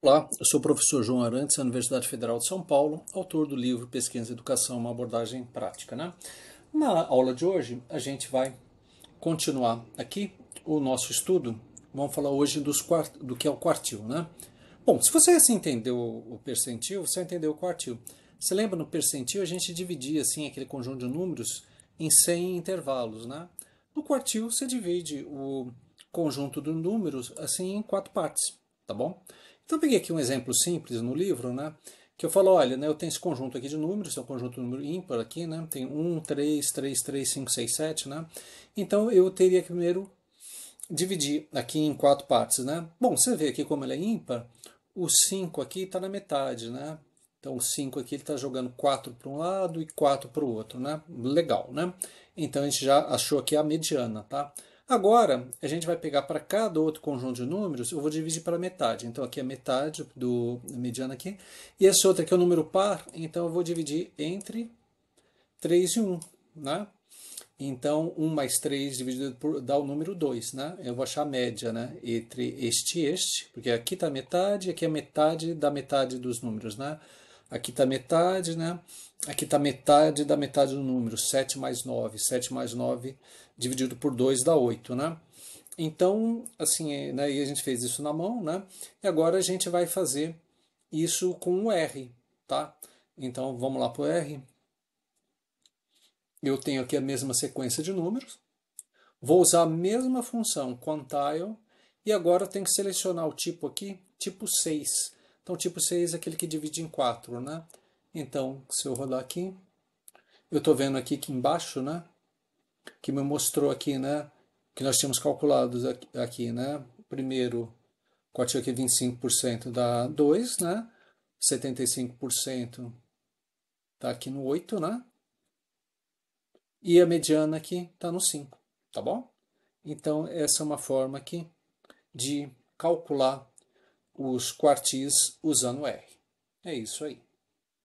Olá, eu sou o professor João Arantes, da Universidade Federal de São Paulo, autor do livro Pesquisa e Educação, uma abordagem prática. Né? Na aula de hoje, a gente vai continuar aqui o nosso estudo. Vamos falar hoje dos quart... do que é o quartil. Né? Bom, se você assim, entendeu o percentil, você entendeu o quartil. Você lembra no percentil a gente dividia assim, aquele conjunto de números em 100 intervalos. Né? No quartil, você divide o conjunto de números assim em quatro partes. Tá bom? Então eu peguei aqui um exemplo simples no livro, né? Que eu falo, olha, né, eu tenho esse conjunto aqui de números, é um conjunto número ímpar aqui, né? Tem 1, 3, 3, 3, 5, 6, 7, né? Então eu teria que primeiro dividir aqui em quatro partes, né? Bom, você vê aqui como ele é ímpar, o 5 aqui está na metade, né? Então o 5 aqui está jogando 4 para um lado e 4 para o outro, né? Legal, né? Então a gente já achou aqui a mediana, tá? Agora, a gente vai pegar para cada outro conjunto de números, eu vou dividir pela metade. Então, aqui é metade do mediano aqui. E esse outro aqui é o número par, então eu vou dividir entre 3 e 1, né? Então, 1 mais 3 dividido por dá o número 2, né? Eu vou achar a média, né? Entre este e este, porque aqui está metade, aqui é metade da metade dos números, né? Aqui está metade, né? Aqui está metade da metade do número, 7 mais 9. 7 mais 9 dividido por 2 dá 8, né? Então, assim, é, né, e a gente fez isso na mão, né? E agora a gente vai fazer isso com o R, tá? Então, vamos lá para o R. Eu tenho aqui a mesma sequência de números. Vou usar a mesma função quantile. E agora eu tenho que selecionar o tipo aqui, tipo 6. Então, tipo 6 é aquele que divide em 4, né? Então, se eu rodar aqui, eu estou vendo aqui que embaixo, né? Que me mostrou aqui, né? Que nós tínhamos calculado aqui, né? Primeiro, cotinha aqui 25% dá 2, né? 75% tá aqui no 8, né? E a mediana aqui está no 5, tá bom? Então, essa é uma forma aqui de calcular os quartis usando R. É isso aí.